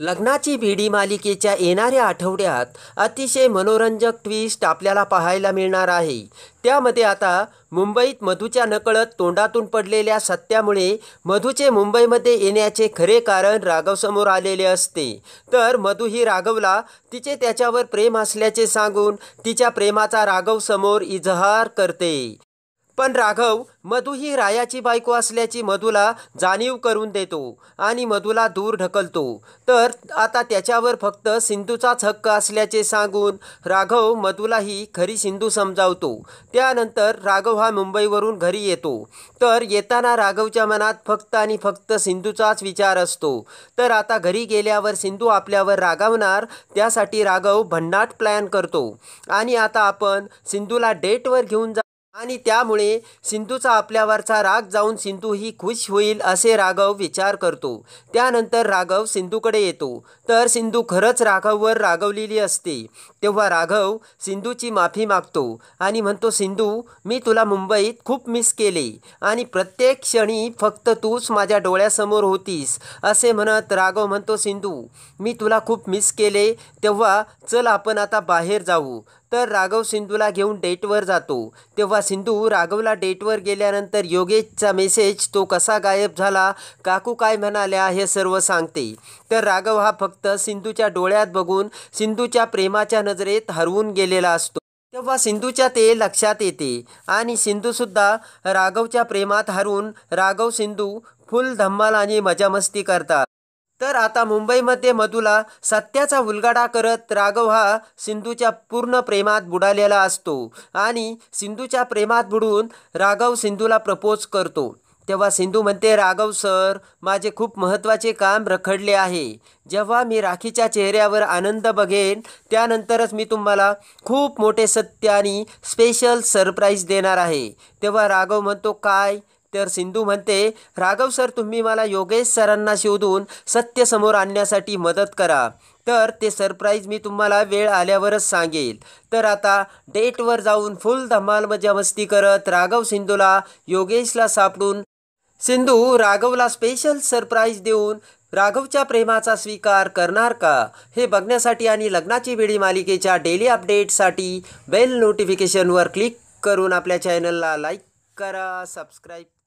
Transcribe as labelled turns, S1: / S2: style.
S1: लग्नाची बीडी मालिकेच्या येणाऱ्या आठवड्यात अतिशय मनोरंजक ट्विस्ट आपल्याला पाहायला मिळणार आहे त्यामध्ये आता मुंबईत मधूच्या नकळत तोंडातून पडलेल्या सत्यामुळे मधूचे मुंबईमध्ये येण्याचे खरे कारण राघवसमोर आलेले असते तर मधू ही राघवला तिचे त्याच्यावर प्रेम असल्याचे सांगून तिच्या प्रेमाचा राघवसमोर इजहार करते पण राघव मधू ही रायाची बायको असल्याची मधूला जाणीव करून देतो आणि मधूला दूर ढकलतो तर आता त्याच्यावर फक्त सिंधूचाच हक्क असल्याचे सांगून राघव मधूलाही खरी सिंधू समजावतो त्यानंतर राघव हा मुंबईवरून घरी येतो तर येताना राघवच्या मनात फक्त आणि फक्त सिंधूचाच विचार असतो तर आता घरी गेल्यावर सिंधू आपल्यावर रागावणार त्यासाठी राघव भन्नाट प्लॅन करतो आणि आता आपण सिंधूला डेटवर घेऊन जा आणि त्यामुळे सिंधूचा आपल्यावरचा राग जाऊन सिंधू ही खुश होईल असे राघव विचार करतो त्यानंतर राघव सिंधूकडे येतो तर सिंधू खरंच राघववर रागवलेली असते तेव्हा राघव सिंधूची माफी मागतो आणि म्हणतो सिंधू मी तुला मुंबईत खूप मिस केले आणि प्रत्येक क्षणी फक्त तूच माझ्या डोळ्यासमोर होतीस असे म्हणत राघव म्हणतो सिंधू मी तुला खूप मिस केले तेव्हा चल आपण आता बाहेर जाऊ तर राघव सिंधूला घेऊन डेटवर जातो तेव्हा सिंधू राघवला डेटवर गेल्यानंतर योगेशचा मेसेज तो कसा गायब झाला काकू काय म्हणाल्या हे सर्व सांगते तर राघव हा फक्त सिंधूच्या डोळ्यात बघून सिंधूच्या प्रेमाच्या नजरेत हरवून गेलेला असतो तेव्हा सिंधूच्या ते लक्षात येते आणि सिंधूसुद्धा राघवच्या प्रेमात हरवून राघव सिंधू फुल धम्माल आणि मजामस्ती करतात तर आता मुंबईमध्ये मधुला सत्याचा उलगाडा करत राघव हा सिंधूच्या पूर्ण प्रेमात बुडालेला असतो आणि सिंधूच्या प्रेमात बुडून राघव सिंधूला प्रपोज करतो तेव्हा सिंधू म्हणते राघव सर माझे खूप महत्त्वाचे काम रखडले आहे जेव्हा मी राखीच्या चेहऱ्यावर आनंद बघेन त्यानंतरच मी तुम्हाला खूप मोठे सत्य आणि स्पेशल सरप्राईज देणार आहे तेव्हा राघव म्हणतो काय तर सिंधू म्हणते राघव सर तुम्ही मला योगेश सरांना शोधून सत्य समोर आणण्यासाठी मदत करा तर ते सरप्राईज मी तुम्हाला वेळ आल्यावरच सांगेल तर आता डेटवर जाऊन फुल धमाल मजा मस्ती करत राघव सिंधूला योगेशला सापडून सिंधू राघवला स्पेशल सरप्राईज देऊन राघवच्या प्रेमाचा स्वीकार करणार का हे बघण्यासाठी आणि लग्नाची वेळी मालिकेच्या डेली अपडेटसाठी बेल नोटिफिकेशनवर क्लिक करून आपल्या चॅनलला लाईक करा सबस्क्राईब